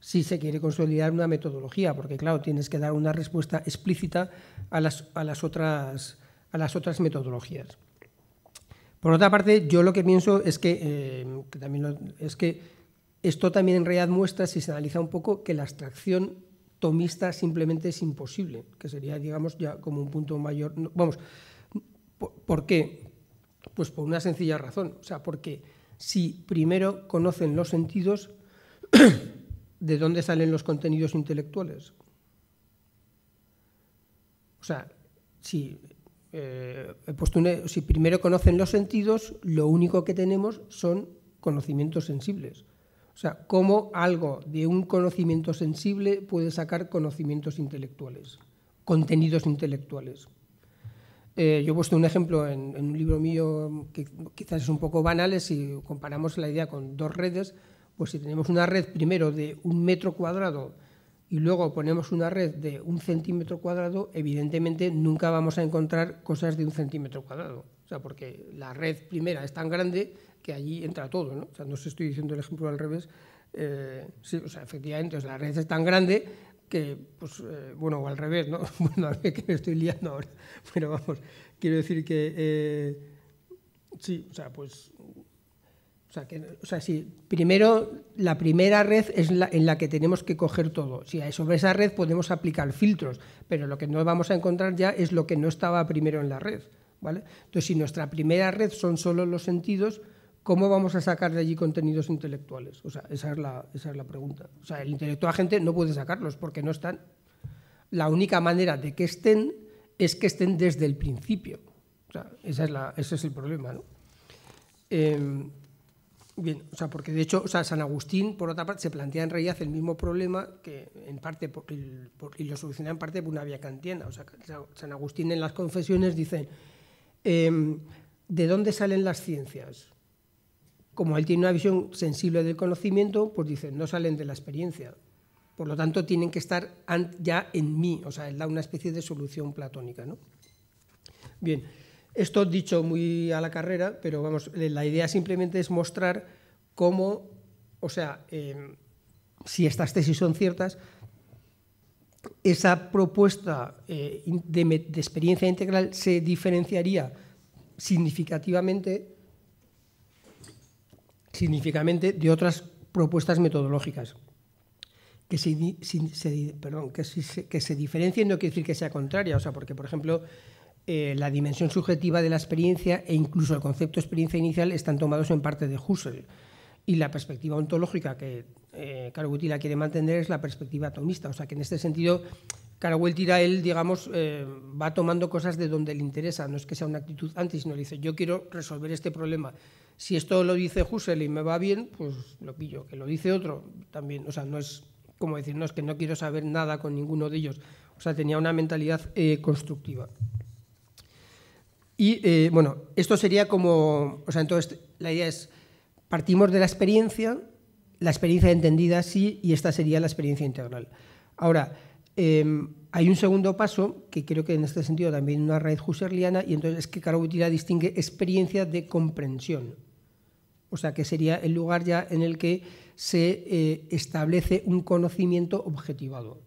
si se quiere consolidar una metodología, porque claro, tienes que dar una respuesta explícita a las, a las, otras, a las otras metodologías. Por otra parte, yo lo que pienso es que, eh, también es que esto también en realidad muestra, si se analiza un poco, que la abstracción tomista simplemente es imposible, que sería, digamos, ya como un punto mayor. Vamos, ¿por qué? Pues por una sencilla razón, o sea, porque si primero conocen los sentidos, ¿de dónde salen los contenidos intelectuales? O sea, si, eh, e, si primero conocen los sentidos, lo único que tenemos son conocimientos sensibles. O sea, cómo algo de un conocimiento sensible puede sacar conocimientos intelectuales, contenidos intelectuales. Eh, yo he puesto un ejemplo en, en, un libro mío que quizás es un poco banal, si comparamos la idea con dos redes, pues si tenemos una red primero de un metro cuadrado y luego ponemos una red de un centímetro cuadrado, evidentemente nunca vamos a encontrar cosas de un centímetro cuadrado. O sea, porque la red primera es tan grande que allí entra todo, ¿no? O sea, no os estoy diciendo el ejemplo al revés. Eh, sí, o sea, efectivamente, la red es tan grande que, pues, eh, bueno, o al revés, ¿no? bueno, a ver que me estoy liando ahora. Pero vamos, quiero decir que, eh, sí, o sea, pues o sea, que, o sea, si primero, la primera red es la, en la que tenemos que coger todo. si sobre esa red podemos aplicar filtros, pero lo que no vamos a encontrar ya es lo que no estaba primero en la red. ¿vale? Entonces, si nuestra primera red son solo los sentidos, ¿cómo vamos a sacar de allí contenidos intelectuales? O sea, esa es la, es la pregunta. O sea, el intelectual gente no puede sacarlos porque no están. La única manera de que estén es que estén desde el principio. O sea, esa es la, ese es el problema. ¿no? Eh, Bien, o sea, porque de hecho, o sea, San Agustín, por otra parte, se plantea en realidad el mismo problema que en parte, por, y lo soluciona en parte por una vía kantiana. O sea, San Agustín en las confesiones dice, em, ¿de dónde salen las ciencias? Como él tiene una visión sensible del conocimiento, pues dice, no salen de la experiencia. Por lo tanto, tienen que estar ya en mí. O sea, él da una especie de solución platónica, ¿no? Bien. Esto dicho muy a la carrera, pero vamos, eh, la idea simplemente es mostrar cómo, o sea, em, si estas tesis son ciertas, esa propuesta eh, de, experiencia integral se diferenciaría significativamente, significativamente de otras propuestas metodológicas. Que se, que diferencien no quiere decir que sea contraria, o sea, porque, por ejemplo, eh, la dimensión subjetiva de la experiencia e incluso el concepto experiencia inicial están tomados en parte de Husserl. Y la perspectiva ontológica que eh, quiere mantener es la perspectiva atomista. O sea que en este sentido, Caraway él, digamos, eh, va tomando cosas de donde le interesa. No es que sea una actitud antes, sino dice, yo quiero resolver este problema. Si esto lo dice Husserl y me va bien, pues lo pillo. Que lo dice otro también. O sea, no es como decir, no que no quiero saber nada con ninguno de ellos. O sea, tenía una mentalidad eh, constructiva. Y eh, bueno, esto sería como, o sea, entonces la idea es, partimos de la experiencia, la experiencia entendida sí, y esta sería la experiencia integral. Ahora, em, hay un segundo paso, que creo que en este sentido también una raíz husserliana, y entonces es que Carabutira distingue experiencia de comprensión. O sea, que sería el lugar ya en el que se eh, establece un conocimiento objetivado.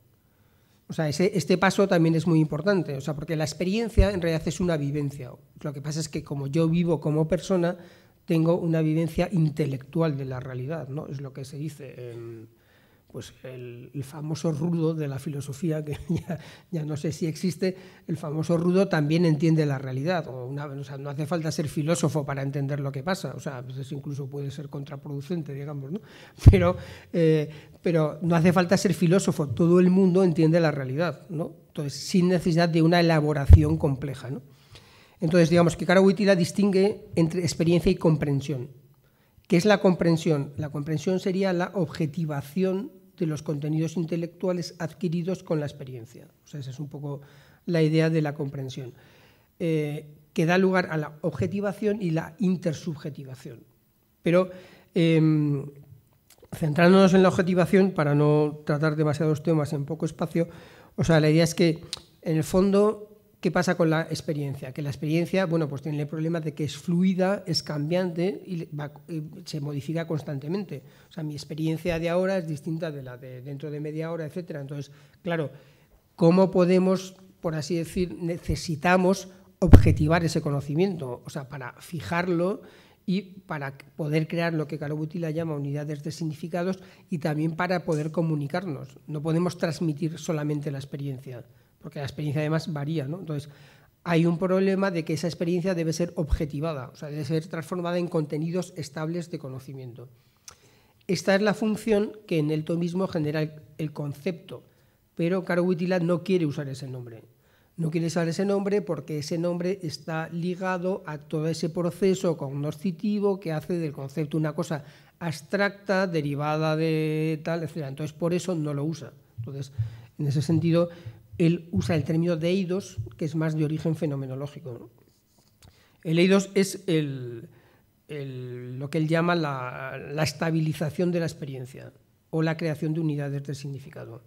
O sea, ese, este paso también es muy importante, o sea, porque la experiencia en realidad es una vivencia. Lo que pasa es que como yo vivo como persona, tengo una vivencia intelectual de la realidad, ¿no? Es lo que se dice. En, pues el, famoso rudo de la filosofía, que ya, no sé si existe, el famoso rudo también entiende la realidad. O, no hace falta ser filósofo para entender lo que pasa. O sea, incluso puede ser contraproducente, digamos, ¿no? Pero, eh, pero no hace falta ser filósofo. Todo el mundo entiende la realidad, ¿no? Entonces, sin necesidad de una elaboración compleja, Entonces, digamos que la distingue entre experiencia y comprensión. ¿Qué es la comprensión? La comprensión sería la objetivación de los contenidos intelectuales adquiridos con la experiencia. esa es un poco la idea de la comprensión, eh, que da lugar a la objetivación y la intersubjetivación. Pero em, centrándonos en la objetivación, para no tratar demasiados temas en poco espacio, o sea, la idea es que en el fondo ¿Qué pasa con la experiencia? Que la experiencia, bueno, pues tiene el problema de que es fluida, es cambiante y eh, se modifica constantemente. O sea, mi experiencia de ahora es distinta de la de dentro de media hora, etcétera. Entonces, claro, ¿cómo podemos, por así decir, necesitamos objetivar ese conocimiento? O sea, para fijarlo y para poder crear lo que Carobutila llama unidades de significados y también para poder comunicarnos. No podemos transmitir solamente la experiencia porque la experiencia además varía, ¿no? Entonces, hay un problema de que esa experiencia debe ser objetivada, o sea, debe ser transformada en contenidos estables de conocimiento. Esta es la función que en el tomismo genera el concepto, pero Caro Wittila no quiere usar ese nombre. No quiere usar ese nombre porque ese nombre está ligado a todo ese proceso cognoscitivo que hace del concepto una cosa abstracta, derivada de tal, etc. Entonces, por eso no lo usa. Entonces, en ese sentido, él usa el término de eidos, que es más de origen fenomenológico. El eidos es lo que él llama la, estabilización de la experiencia o la creación de unidades de significado.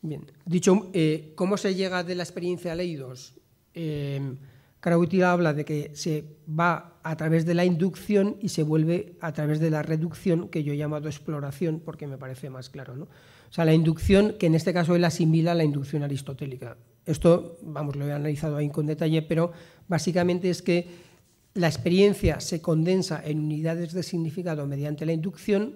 Bien, dicho, eh, ¿cómo se llega de la experiencia al eidos? Eh, habla de que se va a través de la inducción y se vuelve a través de la reducción, que yo he llamado exploración porque me parece más claro. ¿no? O sea, la inducción, que en este caso él asimila a la inducción aristotélica. Esto, vamos, lo he analizado ahí con detalle, pero básicamente es que la experiencia se condensa en unidades de significado mediante la inducción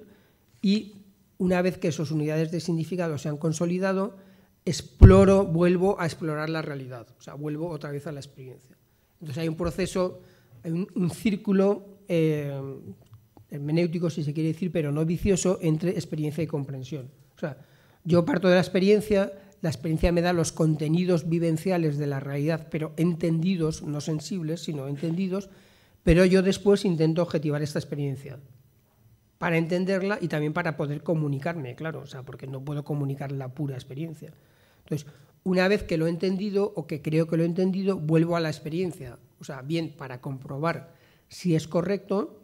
y una vez que esas unidades de significado se han consolidado, exploro, vuelvo a explorar la realidad, o sea, vuelvo otra vez a la experiencia. Entonces hay un proceso, hay un, círculo eh, hermenéutico, si se quiere decir, pero no vicioso, entre experiencia y comprensión. O sea, yo parto de la experiencia, la experiencia me da los contenidos vivenciales de la realidad, pero entendidos, no sensibles, sino entendidos, pero yo después intento objetivar esta experiencia para entenderla y también para poder comunicarme, claro, o sea, porque no puedo comunicar la pura experiencia. Entonces, una vez que lo he entendido o que creo que lo he entendido, vuelvo a la experiencia, o sea, bien para comprobar si es correcto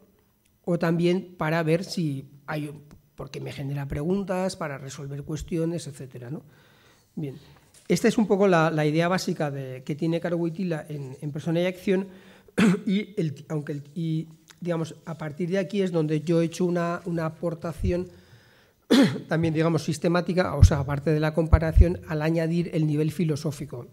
o también para ver si hay porque me genera preguntas para resolver cuestiones, etc. Bien, esta es un poco la, idea básica de, que tiene Caro en, Persona y Acción y, aunque y, digamos, a partir de aquí es donde yo he hecho una, una aportación también, digamos, sistemática, o sea, aparte de la comparación, al añadir el nivel filosófico.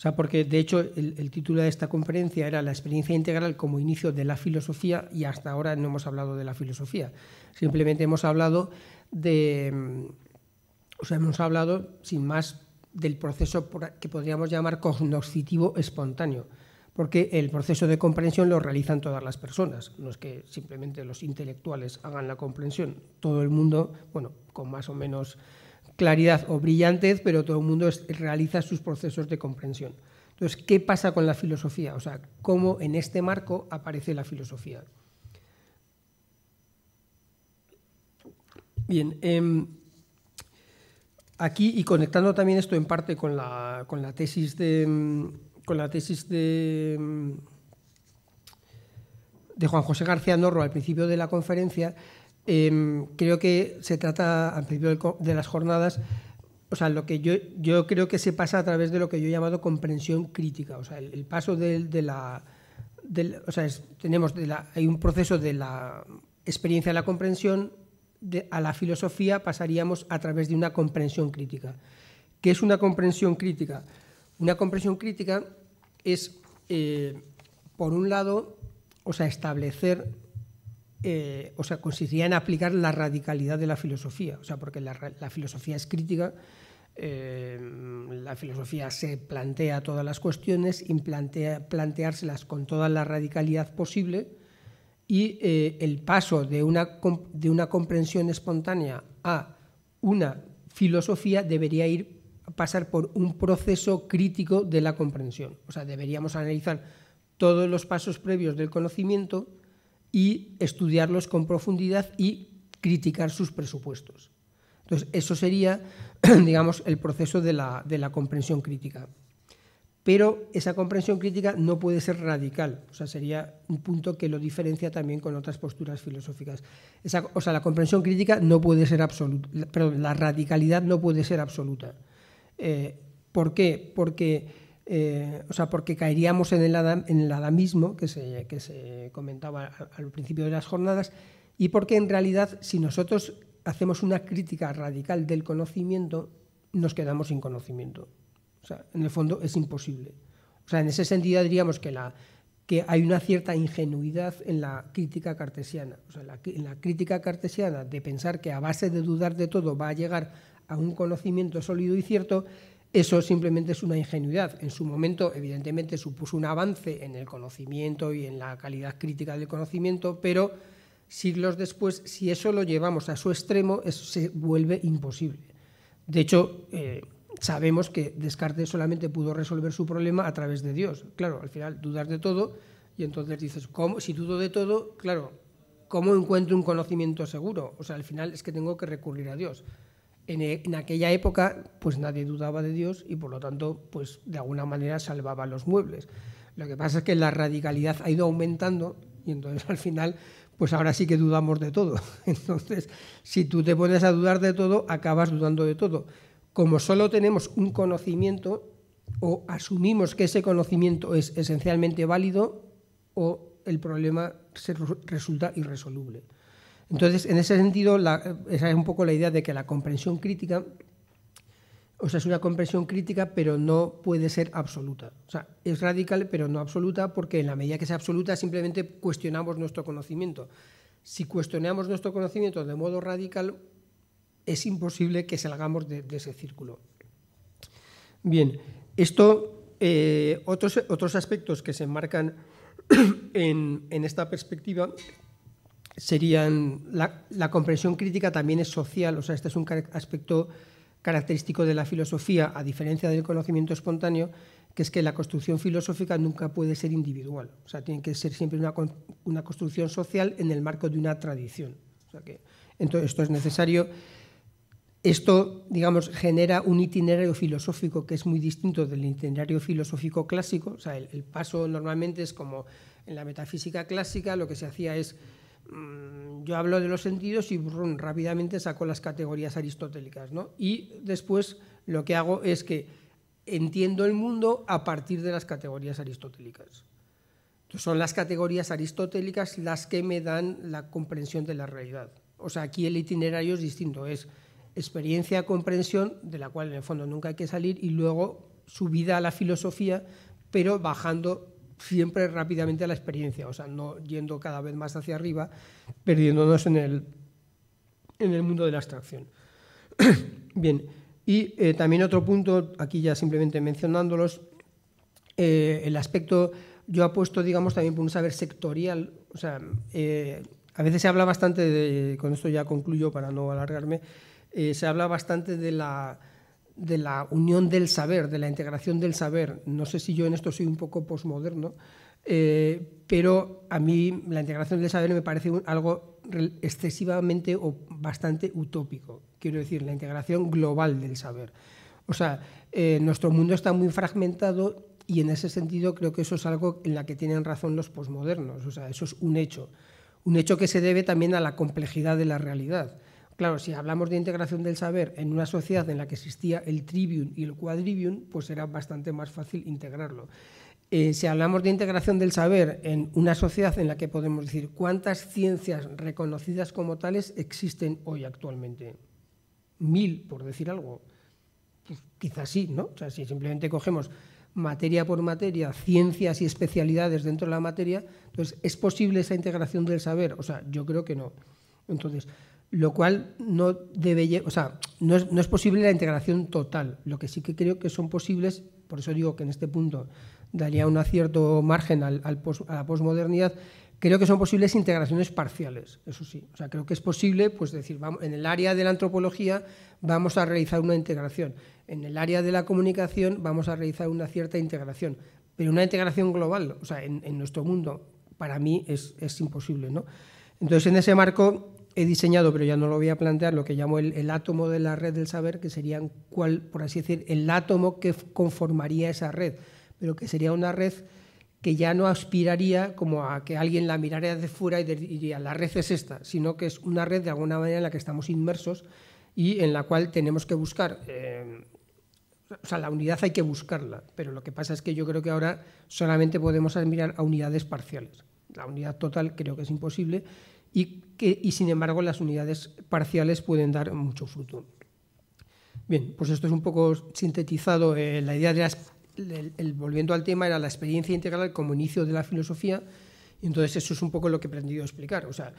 O sea, porque de hecho el, título de esta conferencia era La experiencia integral como inicio de la filosofía y hasta ahora no hemos hablado de la filosofía. Simplemente hemos hablado de. Mm, o sea, hemos hablado sin más del proceso que podríamos llamar cognoscitivo espontáneo, porque el proceso de comprensión lo realizan todas las personas, no es que simplemente los intelectuales hagan la comprensión, todo el mundo, bueno, con más o menos claridad o brillantez, pero todo el mundo realiza sus procesos de comprensión. Entonces, ¿qué pasa con la filosofía? O sea, ¿cómo en este marco aparece la filosofía? Bien, em, aquí y conectando también esto en parte con la, tesis de em, em, de Juan José García Norro al principio de la conferencia, Em, creo que se trata, al principio de las jornadas, o sea, lo que yo, yo creo que se pasa a través de lo que yo he llamado comprensión crítica, o sea, el, paso de, la... o sea, tenemos de hay un proceso de la experiencia de la comprensión a la filosofía pasaríamos a través de una comprensión crítica. ¿Qué es una comprensión crítica? Una comprensión crítica es, eh, por un lado, o sea, establecer eh, o sea, consistiría en aplicar la radicalidad de la filosofía, o sea, porque la, filosofía es crítica, eh, la filosofía se plantea todas las cuestiones, planteárselas con toda la radicalidad posible y eh, el paso de una, de una comprensión espontánea a una filosofía debería ir a pasar por un proceso crítico de la comprensión. O sea, deberíamos analizar todos los pasos previos del conocimiento, y estudiarlos con profundidad y criticar sus presupuestos. Entonces, eso sería, digamos, el proceso de la, comprensión crítica. Pero esa comprensión crítica no puede ser radical, o sea, sería un punto que lo diferencia también con otras posturas filosóficas. Esa, o sea, la comprensión crítica no puede ser absoluta, perdón, la radicalidad no puede ser absoluta. Eh, ¿Por qué? Porque eh, o sea, porque caeríamos en el, en el adamismo que se, que se comentaba al principio de las jornadas, y porque en realidad si nosotros hacemos una crítica radical del conocimiento, nos quedamos sin conocimiento. O sea, en el fondo es imposible. O sea, en ese sentido diríamos que, la, que hay una cierta ingenuidad en la crítica cartesiana. O sea, en la crítica cartesiana de pensar que a base de dudar de todo va a llegar a un conocimiento sólido y cierto, eso simplemente es una ingenuidad. En su momento, evidentemente, supuso un avance en el conocimiento y en la calidad crítica del conocimiento, pero siglos después, si eso lo llevamos a su extremo, eso se vuelve imposible. De hecho, eh, sabemos que Descartes solamente pudo resolver su problema a través de Dios. Claro, al final dudas de todo y entonces dices, ¿cómo? si dudo de todo, claro, ¿cómo encuentro un conocimiento seguro? O sea, al final es que tengo que recurrir a Dios. E, en, aquella época, pues nadie dudaba de Dios y por lo tanto, pues de alguna manera salvaba los muebles. Lo que pasa es que la radicalidad ha ido aumentando y entonces al final, pues ahora sí que dudamos de todo. Entonces, si tú te pones a dudar de todo, acabas dudando de todo. Como solo tenemos un conocimiento o asumimos que ese conocimiento es esencialmente válido o el problema resulta irresoluble. Entonces, en ese sentido, esa es un poco la idea de que la comprensión crítica, o sea, es una comprensión crítica, pero no puede ser absoluta. O sea, es radical, pero no absoluta, porque en la medida que sea absoluta, simplemente cuestionamos nuestro conocimiento. Si cuestionamos nuestro conocimiento de modo radical, es imposible que salgamos de, ese círculo. Bien, esto, eh, otros, otros aspectos que se enmarcan en, en esta perspectiva serían la, comprensión crítica también es social, o sea, este es un aspecto característico de la filosofía, a diferencia del conocimiento espontáneo, que es que la construcción filosófica nunca puede ser individual, o sea, tiene que ser siempre una, construcción social en el marco de una tradición. entonces, esto es necesario. Esto, digamos, genera un itinerario filosófico que es muy distinto del itinerario filosófico clásico. O sea, el paso normalmente es como en la metafísica clásica, lo que se hacía es Mm, yo hablo de los sentidos y rápidamente saco las categorías aristotélicas. ¿no? Y después lo que hago es que entiendo el mundo a partir de las categorías aristotélicas. son las categorías aristotélicas las que me dan la comprensión de la realidad. O sea, aquí el itinerario es distinto, es experiencia, comprensión, de la cual en el fondo nunca hay que salir, y luego subida a la filosofía, pero bajando siempre rápidamente a la experiencia, o sea, no yendo cada vez más hacia arriba, perdiéndonos en el, en el mundo de la abstracción. Bien, y eh, también otro punto, aquí ya simplemente mencionándolos, eh, el aspecto, yo apuesto, digamos, también por un saber sectorial, o sea, eh, a veces se habla bastante de, con esto ya concluyo para no alargarme, se habla bastante de la de la unión del saber, de la integración del saber. No sé si yo en esto soy un poco posmoderno, eh, pero a mí la integración del saber me parece algo excesivamente o bastante utópico. Quiero decir, la integración global del saber. O sea, eh, nuestro mundo está muy fragmentado y en ese sentido creo que eso es algo en la que tienen razón los posmodernos. O sea, eso es un hecho. Un hecho que se debe también a la complejidad de la realidad. Claro, si hablamos de integración del saber en una sociedad en la que existía el trivium y el quadrivium, pues era bastante más fácil integrarlo. Eh, si hablamos de integración del saber en una sociedad en la que podemos decir cuántas ciencias reconocidas como tales existen hoy actualmente, mil, por decir algo, pues quizás sí, ¿no? O sea, si simplemente cogemos materia por materia, ciencias y especialidades dentro de la materia, entonces, ¿es posible esa integración del saber? O sea, yo creo que no. Entonces, lo cual no debe, o sea, no es, posible la integración total. Lo que sí que creo que son posibles, por eso digo que en este punto daría un cierto margen a la posmodernidad, creo que son posibles integraciones parciales, eso sí. O sea, creo que es posible, pues decir, vamos, en el área de la antropología vamos a realizar una integración, en el área de la comunicación vamos a realizar una cierta integración, pero una integración global, o sea, en, nuestro mundo, para mí es, es imposible, ¿no? Entonces, en ese marco, he diseñado, pero ya no lo voy a plantear, lo que llamo el, átomo de la red del saber, que sería por así decir, el átomo que conformaría esa red, pero que sería una red que ya no aspiraría como a que alguien la mirara desde fuera y diría, la red es esta, sino que es una red de alguna manera en la que estamos inmersos y en la cual tenemos que buscar. Eh, o sea, la unidad hay que buscarla, pero lo que pasa es que yo creo que ahora solamente podemos admirar a unidades parciales. La unidad total creo que es imposible y, sin embargo las unidades parciales pueden dar mucho fruto. Bien, pues esto es un poco sintetizado. Eh, la idea de el, volviendo al tema era la experiencia integral como inicio de la filosofía. Y entonces eso es un poco lo que he pretendido explicar. O sea,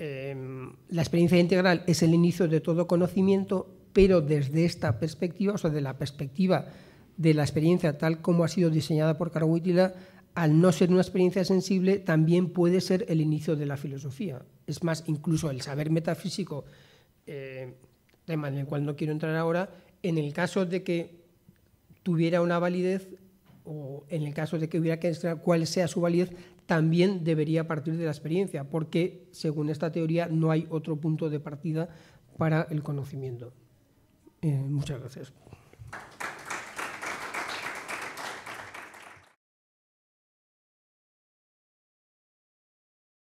em, la experiencia integral es el inicio de todo conocimiento, pero desde esta perspectiva, o sea, de la perspectiva de la experiencia tal como ha sido diseñada por Carl al no ser una experiencia sensible, también puede ser el inicio de la filosofía. Es más, incluso el saber metafísico, eh, tema en el cual no quiero entrar ahora, en el caso de que tuviera una validez o en el caso de que hubiera que extraer cuál sea su validez, también debería partir de la experiencia, porque según esta teoría no hay otro punto de partida para el conocimiento. Eh, muchas gracias.